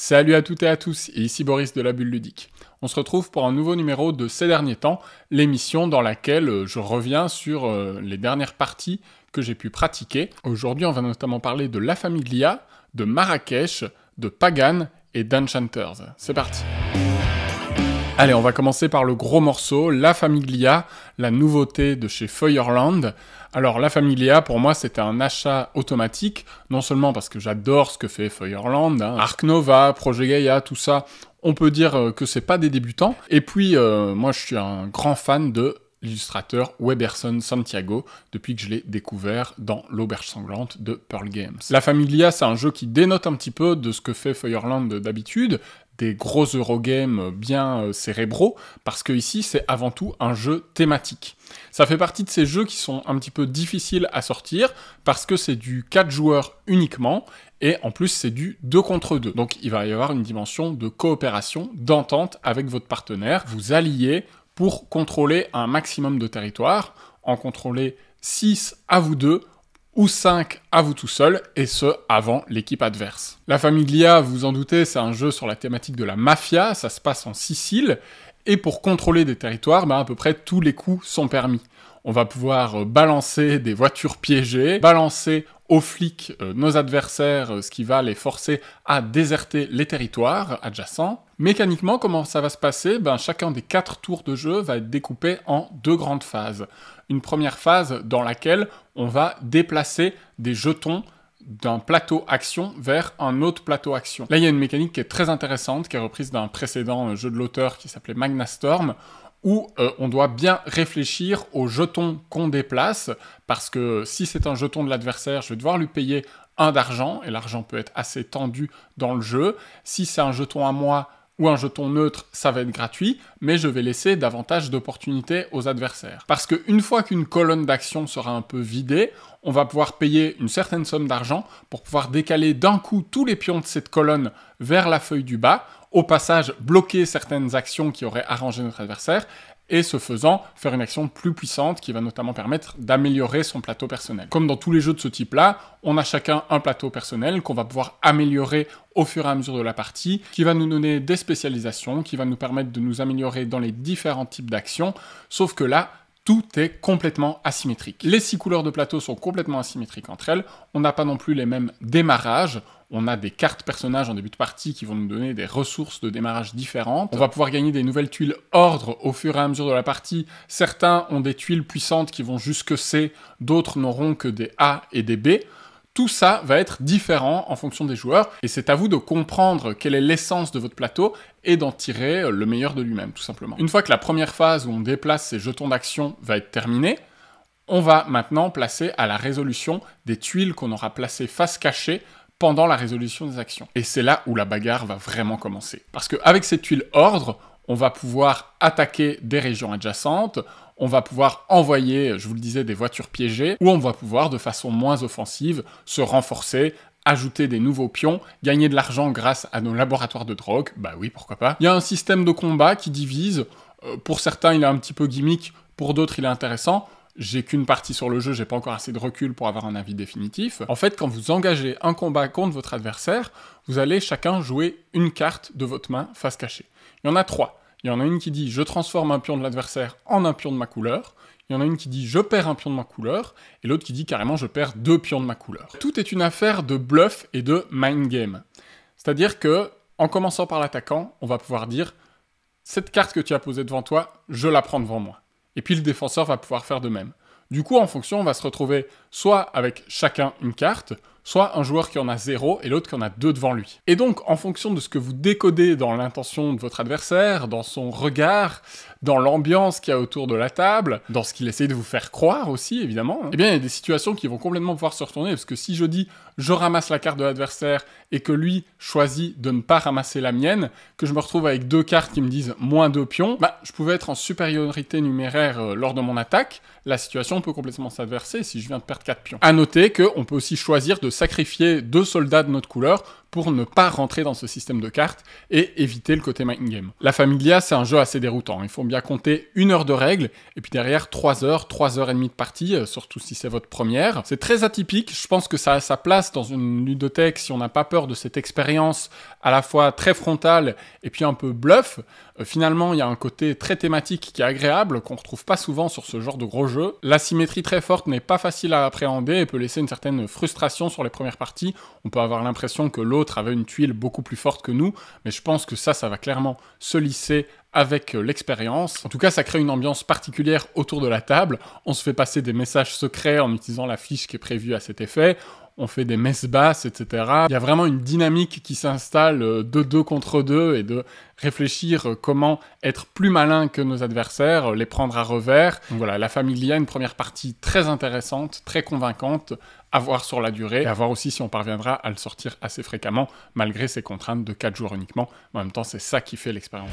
Salut à toutes et à tous, et ici Boris de la Bulle Ludique. On se retrouve pour un nouveau numéro de ces derniers temps, l'émission dans laquelle euh, je reviens sur euh, les dernières parties que j'ai pu pratiquer. Aujourd'hui, on va notamment parler de La Lia, de Marrakech, de Pagan et d'Enchanters. C'est parti! Allez, on va commencer par le gros morceau, La Familia, la nouveauté de chez Feuerland. Alors La Familia, pour moi, c'était un achat automatique, non seulement parce que j'adore ce que fait Feuerland, hein, Arc Nova, Projet Gaia, tout ça, on peut dire euh, que c'est pas des débutants. Et puis, euh, moi, je suis un grand fan de l'illustrateur Weberson Santiago depuis que je l'ai découvert dans L'Auberge Sanglante de Pearl Games. La Familia, c'est un jeu qui dénote un petit peu de ce que fait Feuerland d'habitude, des gros Eurogames bien euh, cérébraux, parce que ici c'est avant tout un jeu thématique. Ça fait partie de ces jeux qui sont un petit peu difficiles à sortir, parce que c'est du 4 joueurs uniquement, et en plus c'est du 2 contre 2. Donc il va y avoir une dimension de coopération, d'entente avec votre partenaire, vous alliez pour contrôler un maximum de territoire, en contrôler 6 à vous deux ou 5 à vous tout seul, et ce, avant l'équipe adverse. La Famiglia, vous en doutez, c'est un jeu sur la thématique de la mafia, ça se passe en Sicile, et pour contrôler des territoires, bah, à peu près tous les coups sont permis on va pouvoir euh, balancer des voitures piégées, balancer aux flics euh, nos adversaires, euh, ce qui va les forcer à déserter les territoires adjacents. Mécaniquement, comment ça va se passer ben, Chacun des quatre tours de jeu va être découpé en deux grandes phases. Une première phase dans laquelle on va déplacer des jetons d'un plateau action vers un autre plateau action. Là, il y a une mécanique qui est très intéressante, qui est reprise d'un précédent jeu de l'auteur qui s'appelait Magna Storm où euh, on doit bien réfléchir aux jetons qu'on déplace, parce que si c'est un jeton de l'adversaire, je vais devoir lui payer un d'argent, et l'argent peut être assez tendu dans le jeu. Si c'est un jeton à moi, ou un jeton neutre, ça va être gratuit, mais je vais laisser davantage d'opportunités aux adversaires. Parce qu'une fois qu'une colonne d'action sera un peu vidée, on va pouvoir payer une certaine somme d'argent pour pouvoir décaler d'un coup tous les pions de cette colonne vers la feuille du bas, au passage bloquer certaines actions qui auraient arrangé notre adversaire, et ce faisant, faire une action plus puissante qui va notamment permettre d'améliorer son plateau personnel. Comme dans tous les jeux de ce type-là, on a chacun un plateau personnel qu'on va pouvoir améliorer au fur et à mesure de la partie, qui va nous donner des spécialisations, qui va nous permettre de nous améliorer dans les différents types d'actions, sauf que là, tout est complètement asymétrique. Les six couleurs de plateau sont complètement asymétriques entre elles, on n'a pas non plus les mêmes démarrages, on a des cartes personnages en début de partie qui vont nous donner des ressources de démarrage différentes. On va pouvoir gagner des nouvelles tuiles ordre au fur et à mesure de la partie. Certains ont des tuiles puissantes qui vont jusque C, d'autres n'auront que des A et des B. Tout ça va être différent en fonction des joueurs et c'est à vous de comprendre quelle est l'essence de votre plateau et d'en tirer euh, le meilleur de lui-même, tout simplement. Une fois que la première phase où on déplace ces jetons d'action va être terminée, on va maintenant placer à la résolution des tuiles qu'on aura placées face cachée pendant la résolution des actions. Et c'est là où la bagarre va vraiment commencer. Parce qu'avec ces tuiles ordre, on va pouvoir attaquer des régions adjacentes, on va pouvoir envoyer, je vous le disais, des voitures piégées, ou on va pouvoir, de façon moins offensive, se renforcer, ajouter des nouveaux pions, gagner de l'argent grâce à nos laboratoires de drogue, bah oui, pourquoi pas. Il y a un système de combat qui divise, euh, pour certains il est un petit peu gimmick, pour d'autres il est intéressant, j'ai qu'une partie sur le jeu, j'ai pas encore assez de recul pour avoir un avis définitif. En fait, quand vous engagez un combat contre votre adversaire, vous allez chacun jouer une carte de votre main face cachée. Il y en a trois. Il y en a une qui dit je transforme un pion de l'adversaire en un pion de ma couleur. Il y en a une qui dit je perds un pion de ma couleur. Et l'autre qui dit carrément je perds deux pions de ma couleur. Tout est une affaire de bluff et de mind game. C'est-à-dire que, en commençant par l'attaquant, on va pouvoir dire cette carte que tu as posée devant toi, je la prends devant moi. Et puis le défenseur va pouvoir faire de même. Du coup, en fonction, on va se retrouver soit avec chacun une carte, soit un joueur qui en a zéro et l'autre qui en a deux devant lui. Et donc, en fonction de ce que vous décodez dans l'intention de votre adversaire, dans son regard, dans l'ambiance qu'il y a autour de la table, dans ce qu'il essaye de vous faire croire aussi, évidemment, hein, eh bien, il y a des situations qui vont complètement pouvoir se retourner, parce que si je dis je ramasse la carte de l'adversaire et que lui choisit de ne pas ramasser la mienne, que je me retrouve avec deux cartes qui me disent moins deux pions, bah, je pouvais être en supériorité numéraire euh, lors de mon attaque, la situation peut complètement s'adverser, si je viens de pions. À noter qu'on peut aussi choisir de sacrifier deux soldats de notre couleur pour ne pas rentrer dans ce système de cartes et éviter le côté mind game. La Familia, c'est un jeu assez déroutant. Il faut bien compter une heure de règles et puis derrière trois heures, trois heures et demie de partie, euh, surtout si c'est votre première. C'est très atypique. Je pense que ça a sa place dans une ludothèque si on n'a pas peur de cette expérience à la fois très frontale et puis un peu bluff. Euh, finalement, il y a un côté très thématique qui est agréable qu'on retrouve pas souvent sur ce genre de gros jeu. symétrie très forte n'est pas facile à appréhender et peut laisser une certaine frustration sur les premières parties. On peut avoir l'impression que l'autre l'autre avait une tuile beaucoup plus forte que nous, mais je pense que ça, ça va clairement se lisser avec euh, l'expérience. En tout cas, ça crée une ambiance particulière autour de la table. On se fait passer des messages secrets en utilisant la fiche qui est prévue à cet effet on fait des messes basses, etc. Il y a vraiment une dynamique qui s'installe euh, de deux contre deux et de réfléchir euh, comment être plus malin que nos adversaires, euh, les prendre à revers. Donc voilà, la Familia, une première partie très intéressante, très convaincante, à voir sur la durée et à voir aussi si on parviendra à le sortir assez fréquemment malgré ces contraintes de quatre jours uniquement. En même temps, c'est ça qui fait l'expérience.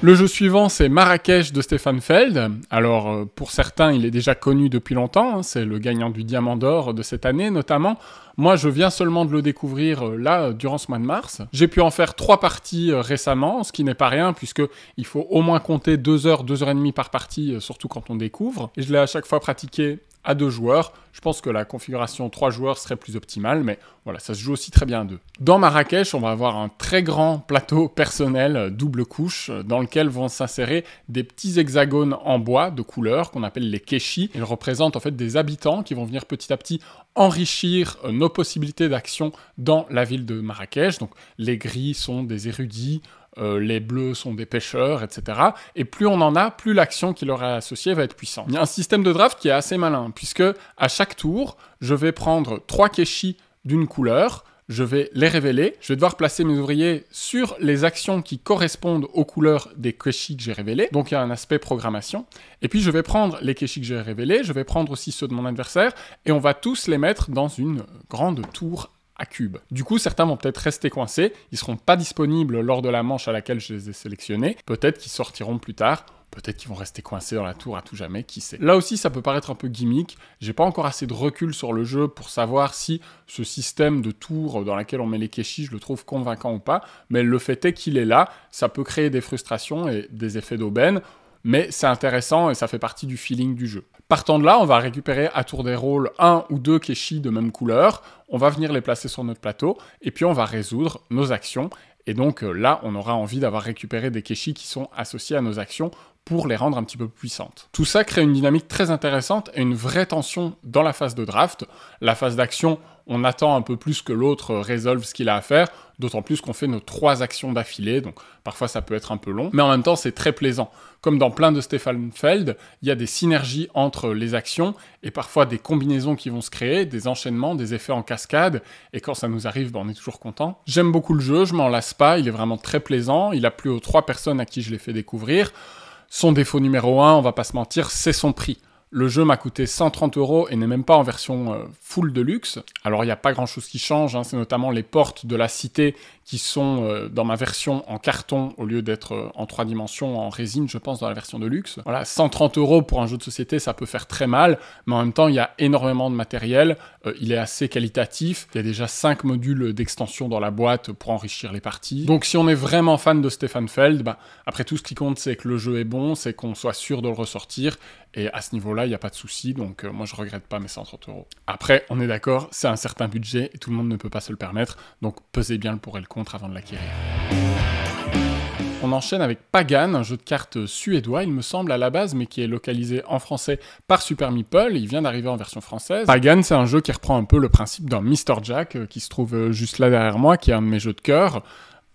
Le jeu suivant, c'est Marrakech de Stefan Feld. Alors, euh, pour certains, il est déjà connu depuis longtemps. Hein. c'est le gagnant du Diamant d'Or de cette année, notamment. Moi, je viens seulement de le découvrir euh, là, durant ce mois de mars. J'ai pu en faire trois parties euh, récemment, ce qui n'est pas rien, puisque il faut au moins compter deux heures, deux heures et demie par partie, surtout quand on découvre. Et je l'ai à chaque fois pratiqué à deux joueurs. Je pense que la configuration trois joueurs serait plus optimale, mais voilà, ça se joue aussi très bien à deux. Dans Marrakech, on va avoir un très grand plateau personnel euh, double couche euh, dans lequel vont s'insérer des petits hexagones en bois de couleur qu'on appelle les keshi. Ils représentent en fait des habitants qui vont venir petit à petit enrichir euh, nos possibilités d'action dans la ville de Marrakech. Donc les gris sont des érudits, euh, les bleus sont des pêcheurs, etc. Et plus on en a, plus l'action qui leur est associée va être puissante. Il y a un système de draft qui est assez malin, puisque à chaque tour, je vais prendre trois kéchis d'une couleur, je vais les révéler. Je vais devoir placer mes ouvriers sur les actions qui correspondent aux couleurs des kéchis que j'ai révélées. Donc il y a un aspect programmation. Et puis je vais prendre les kéchis que j'ai révélés, je vais prendre aussi ceux de mon adversaire, et on va tous les mettre dans une grande tour à cube. Du coup, certains vont peut-être rester coincés, ils seront pas disponibles lors de la manche à laquelle je les ai sélectionnés, peut-être qu'ils sortiront plus tard, Peut-être qu'ils vont rester coincés dans la tour à tout jamais, qui sait. Là aussi, ça peut paraître un peu gimmick. J'ai pas encore assez de recul sur le jeu pour savoir si ce système de tour dans laquelle on met les keshis, je le trouve convaincant ou pas. Mais le fait est qu'il est là. Ça peut créer des frustrations et des effets d'aubaine mais c'est intéressant et ça fait partie du feeling du jeu. Partant de là, on va récupérer à tour des rôles un ou deux keshis de même couleur, on va venir les placer sur notre plateau, et puis on va résoudre nos actions. Et donc euh, là, on aura envie d'avoir récupéré des keshis qui sont associés à nos actions pour les rendre un petit peu puissantes. Tout ça crée une dynamique très intéressante et une vraie tension dans la phase de draft. La phase d'action, on attend un peu plus que l'autre résolve ce qu'il a à faire, d'autant plus qu'on fait nos trois actions d'affilée, donc parfois ça peut être un peu long, mais en même temps c'est très plaisant. Comme dans plein de Stefan Feld, il y a des synergies entre les actions et parfois des combinaisons qui vont se créer, des enchaînements, des effets en cascade, et quand ça nous arrive, ben, on est toujours content. J'aime beaucoup le jeu, je m'en lasse pas, il est vraiment très plaisant, il a plu aux trois personnes à qui je l'ai fait découvrir. Son défaut numéro 1, on va pas se mentir, c'est son prix. Le jeu m'a coûté 130 euros et n'est même pas en version euh, full de luxe. Alors il n'y a pas grand chose qui change, hein. c'est notamment les portes de la cité qui sont euh, dans ma version en carton au lieu d'être euh, en trois dimensions, en résine, je pense, dans la version de luxe. Voilà, 130 euros pour un jeu de société, ça peut faire très mal, mais en même temps, il y a énormément de matériel, euh, il est assez qualitatif, il y a déjà cinq modules d'extension dans la boîte pour enrichir les parties. Donc si on est vraiment fan de Stefan Feld, bah, après tout, ce qui compte, c'est que le jeu est bon, c'est qu'on soit sûr de le ressortir, et à ce niveau-là, il n'y a pas de souci, donc moi, je regrette pas mes 130 euros. Après, on est d'accord, c'est un certain budget, et tout le monde ne peut pas se le permettre, donc pesez bien le pour et le contre avant de l'acquérir. On enchaîne avec Pagan, un jeu de cartes suédois, il me semble, à la base, mais qui est localisé en français par Super Meeple. Il vient d'arriver en version française. Pagan, c'est un jeu qui reprend un peu le principe d'un Mr. Jack, euh, qui se trouve euh, juste là derrière moi, qui est un de mes jeux de cœur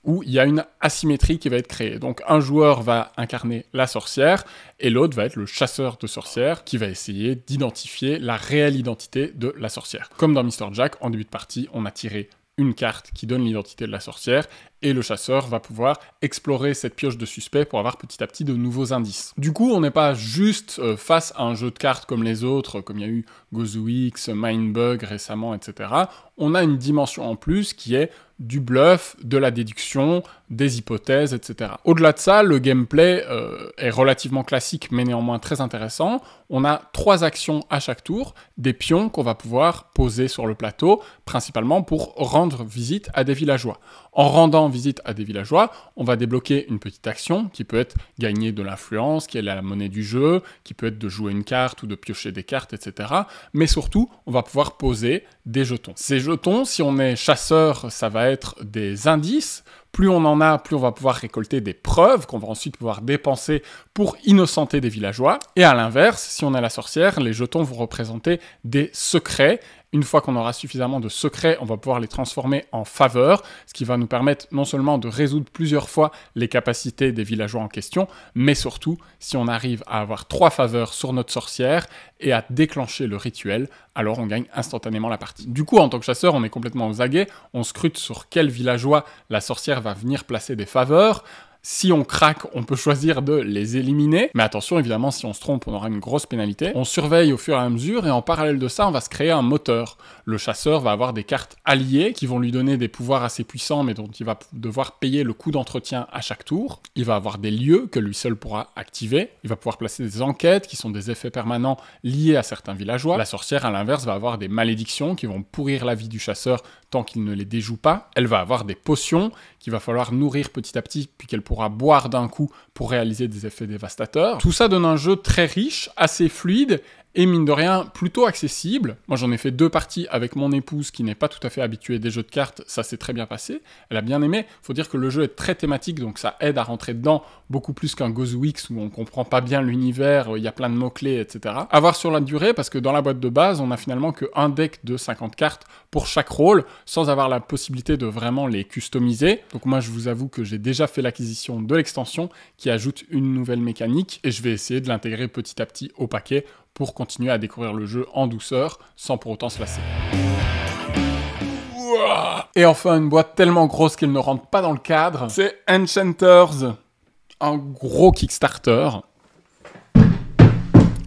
où il y a une asymétrie qui va être créée. Donc un joueur va incarner la sorcière et l'autre va être le chasseur de sorcières qui va essayer d'identifier la réelle identité de la sorcière. Comme dans Mr. Jack, en début de partie, on a tiré une carte qui donne l'identité de la sorcière et le chasseur va pouvoir explorer cette pioche de suspects pour avoir petit à petit de nouveaux indices. Du coup, on n'est pas juste euh, face à un jeu de cartes comme les autres, comme il y a eu Gozuix, Mindbug récemment, etc. On a une dimension en plus qui est du bluff, de la déduction, des hypothèses, etc. Au-delà de ça, le gameplay euh, est relativement classique mais néanmoins très intéressant. On a trois actions à chaque tour, des pions qu'on va pouvoir poser sur le plateau, principalement pour rendre visite à des villageois. En rendant visite à des villageois, on va débloquer une petite action qui peut être gagner de l'influence, qui est la monnaie du jeu, qui peut être de jouer une carte ou de piocher des cartes, etc. Mais surtout, on va pouvoir poser des jetons. Ces jetons, si on est chasseur, ça va être des indices plus on en a, plus on va pouvoir récolter des preuves qu'on va ensuite pouvoir dépenser pour innocenter des villageois. Et à l'inverse, si on est la sorcière, les jetons vont représenter des secrets. Une fois qu'on aura suffisamment de secrets, on va pouvoir les transformer en faveurs, ce qui va nous permettre non seulement de résoudre plusieurs fois les capacités des villageois en question, mais surtout, si on arrive à avoir trois faveurs sur notre sorcière et à déclencher le rituel, alors on gagne instantanément la partie. Du coup, en tant que chasseur, on est complètement aux aguets, on scrute sur quel villageois la sorcière va venir placer des faveurs, si on craque, on peut choisir de les éliminer. Mais attention, évidemment, si on se trompe, on aura une grosse pénalité. On surveille au fur et à mesure et en parallèle de ça, on va se créer un moteur. Le chasseur va avoir des cartes alliées qui vont lui donner des pouvoirs assez puissants mais dont il va devoir payer le coût d'entretien à chaque tour. Il va avoir des lieux que lui seul pourra activer. Il va pouvoir placer des enquêtes qui sont des effets permanents liés à certains villageois. La sorcière, à l'inverse, va avoir des malédictions qui vont pourrir la vie du chasseur qu'il ne les déjoue pas, elle va avoir des potions qu'il va falloir nourrir petit à petit, puis qu'elle pourra boire d'un coup pour réaliser des effets dévastateurs. Tout ça donne un jeu très riche, assez fluide, et mine de rien, plutôt accessible. Moi, j'en ai fait deux parties avec mon épouse qui n'est pas tout à fait habituée des jeux de cartes. Ça s'est très bien passé. Elle a bien aimé. Faut dire que le jeu est très thématique, donc ça aide à rentrer dedans beaucoup plus qu'un Gozuix où on comprend pas bien l'univers, il y a plein de mots-clés, etc. À voir sur la durée, parce que dans la boîte de base, on a finalement que un deck de 50 cartes pour chaque rôle, sans avoir la possibilité de vraiment les customiser. Donc moi, je vous avoue que j'ai déjà fait l'acquisition de l'extension qui ajoute une nouvelle mécanique et je vais essayer de l'intégrer petit à petit au paquet pour continuer à découvrir le jeu en douceur sans pour autant se lasser. Et enfin, une boîte tellement grosse qu'elle ne rentre pas dans le cadre, c'est Enchanters, un gros Kickstarter.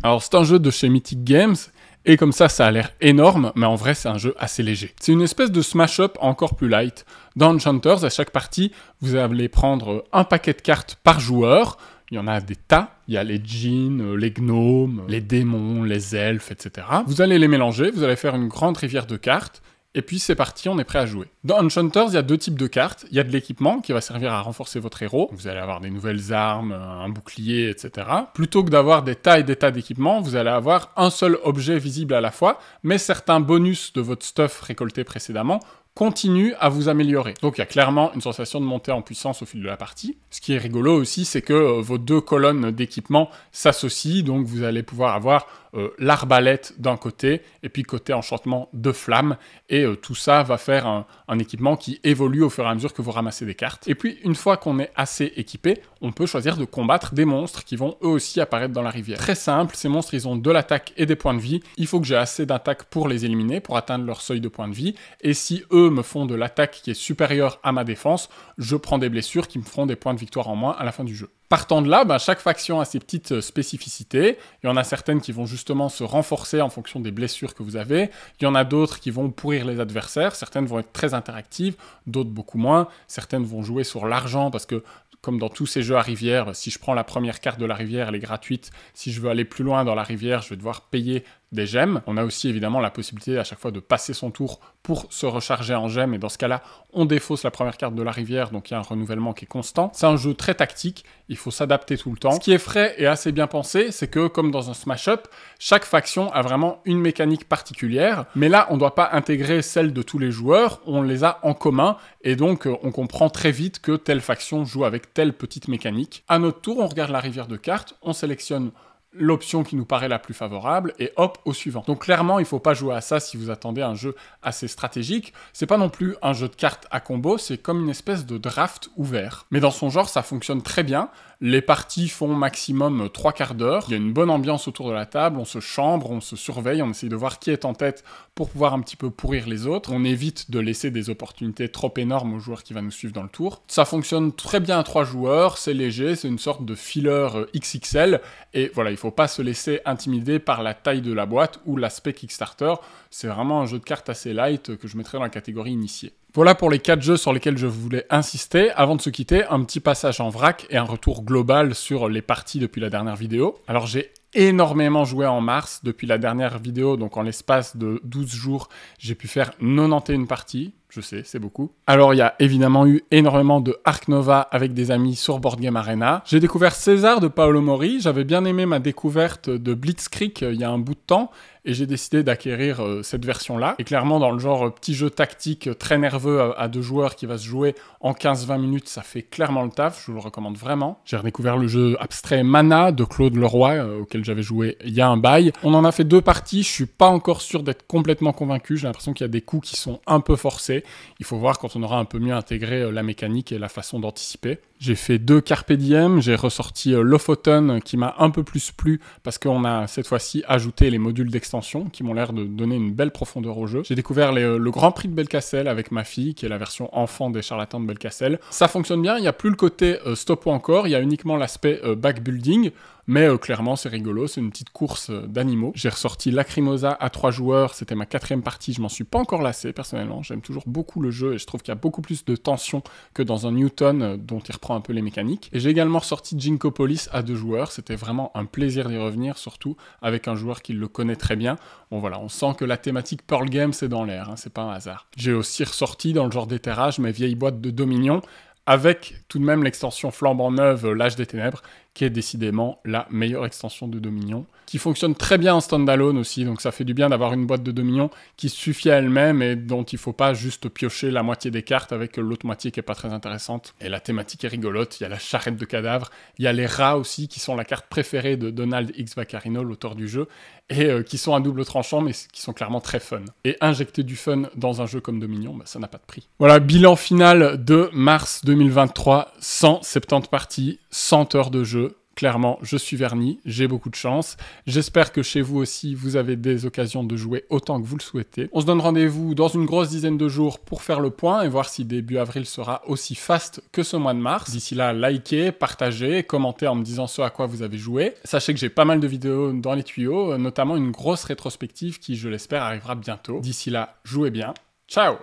Alors, c'est un jeu de chez Mythic Games et comme ça, ça a l'air énorme, mais en vrai, c'est un jeu assez léger. C'est une espèce de smash-up encore plus light. Dans Enchanters, à chaque partie, vous allez prendre un paquet de cartes par joueur. Il y en a des tas. Il y a les djinns, euh, les gnomes, les démons, les elfes, etc. Vous allez les mélanger, vous allez faire une grande rivière de cartes, et puis c'est parti, on est prêt à jouer. Dans Hunters, il y a deux types de cartes. Il y a de l'équipement qui va servir à renforcer votre héros. Vous allez avoir des nouvelles armes, euh, un bouclier, etc. Plutôt que d'avoir des tas et des tas d'équipements, vous allez avoir un seul objet visible à la fois, mais certains bonus de votre stuff récolté précédemment continue à vous améliorer. Donc il y a clairement une sensation de montée en puissance au fil de la partie. Ce qui est rigolo aussi, c'est que euh, vos deux colonnes d'équipement s'associent, donc vous allez pouvoir avoir euh, l'arbalète d'un côté, et puis côté enchantement de flammes, et euh, tout ça va faire un, un, équipement qui évolue au fur et à mesure que vous ramassez des cartes. Et puis une fois qu'on est assez équipé, on peut choisir de combattre des monstres qui vont eux aussi apparaître dans la rivière. Très simple, ces monstres ils ont de l'attaque et des points de vie, il faut que j'ai assez d'attaque pour les éliminer, pour atteindre leur seuil de points de vie, et si eux me font de l'attaque qui est supérieure à ma défense, je prends des blessures qui me feront des points de victoire en moins à la fin du jeu. Partant de là, bah, chaque faction a ses petites euh, spécificités. Il y en a certaines qui vont justement se renforcer en fonction des blessures que vous avez. Il y en a d'autres qui vont pourrir les adversaires. Certaines vont être très interactives, d'autres beaucoup moins. Certaines vont jouer sur l'argent parce que comme dans tous ces jeux à rivière, bah, si je prends la première carte de la rivière, elle est gratuite. Si je veux aller plus loin dans la rivière, je vais devoir payer des gemmes. On a aussi évidemment la possibilité à chaque fois de passer son tour pour se recharger en gemmes, et dans ce cas-là, on défausse la première carte de la rivière, donc il y a un renouvellement qui est constant. C'est un jeu très tactique, il faut s'adapter tout le temps. Ce qui est frais et assez bien pensé, c'est que comme dans un smash-up, chaque faction a vraiment une mécanique particulière, mais là, on ne doit pas intégrer celle de tous les joueurs, on les a en commun, et donc euh, on comprend très vite que telle faction joue avec telle petite mécanique. À notre tour, on regarde la rivière de cartes, on sélectionne l'option qui nous paraît la plus favorable et hop au suivant. Donc clairement, il faut pas jouer à ça si vous attendez un jeu assez stratégique. C'est pas non plus un jeu de cartes à combo, c'est comme une espèce de draft ouvert. Mais dans son genre, ça fonctionne très bien. Les parties font maximum trois quarts d'heure. Il y a une bonne ambiance autour de la table, on se chambre, on se surveille, on essaye de voir qui est en tête pour pouvoir un petit peu pourrir les autres. On évite de laisser des opportunités trop énormes aux joueurs qui va nous suivre dans le tour. Ça fonctionne très bien à trois joueurs, c'est léger, c'est une sorte de filler euh, XXL et voilà, il faut faut pas se laisser intimider par la taille de la boîte ou l'aspect Kickstarter. C'est vraiment un jeu de cartes assez light que je mettrais dans la catégorie initiée. Voilà pour les quatre jeux sur lesquels je voulais insister. Avant de se quitter, un petit passage en vrac et un retour global sur les parties depuis la dernière vidéo. Alors j'ai énormément joué en mars depuis la dernière vidéo, donc en l'espace de 12 jours, j'ai pu faire 91 parties. Je sais, c'est beaucoup. Alors, il y a évidemment eu énormément de Arc Nova avec des amis sur Board Game Arena. J'ai découvert César de Paolo Mori. J'avais bien aimé ma découverte de Blitzkrieg euh, il y a un bout de temps et j'ai décidé d'acquérir euh, cette version-là. Et clairement, dans le genre euh, petit jeu tactique très nerveux à, à, deux joueurs qui va se jouer en 15-20 minutes, ça fait clairement le taf, je vous le recommande vraiment. J'ai redécouvert le jeu abstrait Mana de Claude Leroy, auquel j'avais joué il y a un bail. On en a fait deux parties, je suis pas encore sûr d'être complètement convaincu, j'ai l'impression qu'il y a des coups qui sont un peu forcés, il faut voir quand on aura un peu mieux intégré euh, la mécanique et la façon d'anticiper. J'ai fait deux Carpe Diem, j'ai ressorti euh, Lofoten euh, qui m'a un peu plus plu parce qu'on a cette fois-ci ajouté les modules d'extension qui m'ont l'air de donner une belle profondeur au jeu. J'ai découvert le Grand Prix de belcastle avec ma fille qui est la version enfant des charlatans de belcastle Ça fonctionne bien, il n'y a plus le côté stop ou encore, il y a uniquement l'aspect backbuilding. Mais euh, clairement, c'est rigolo, c'est une petite course euh, d'animaux. J'ai ressorti Lacrimosa à trois joueurs, c'était ma quatrième partie, je m'en suis pas encore lassé personnellement. J'aime toujours beaucoup le jeu et je trouve qu'il y a beaucoup plus de tension que dans un Newton euh, dont il reprend un peu les mécaniques. Et j'ai également ressorti Jinkopolis à deux joueurs, c'était vraiment un plaisir d'y revenir, surtout avec un joueur qui le connaît très bien. Bon voilà, on sent que la thématique Pearl Games est dans l'air, hein, c'est pas un hasard. J'ai aussi ressorti dans le genre d'éterrage mes vieilles boîtes de Dominion avec tout de même l'extension flambant neuve euh, L'âge des ténèbres, qui est décidément la meilleure extension de Dominion qui fonctionne très bien en standalone aussi. Donc ça fait du bien d'avoir une boîte de Dominion qui suffit à elle-même et dont il ne faut pas juste piocher la moitié des cartes avec l'autre moitié qui est pas très intéressante. Et la thématique est rigolote. Il y a la charrette de cadavres, il y a les rats aussi qui sont la carte préférée de Donald X Vaccarino, l'auteur du jeu, et euh, qui sont à double tranchant mais qui sont clairement très fun. Et injecter du fun dans un jeu comme Dominion, bah, ça n'a pas de prix. Voilà, bilan final de mars 2023, 170 parties, 100 heures de jeu clairement, je suis verni, j'ai beaucoup de chance. J'espère que chez vous aussi, vous avez des occasions de jouer autant que vous le souhaitez. On se donne rendez-vous dans une grosse dizaine de jours pour faire le point et voir si début avril sera aussi faste que ce mois de mars. D'ici là, likez, partagez, commentez en me disant ce à quoi vous avez joué. Sachez que j'ai pas mal de vidéos dans les tuyaux, notamment une grosse rétrospective qui, je l'espère, arrivera bientôt. D'ici là, jouez bien. Ciao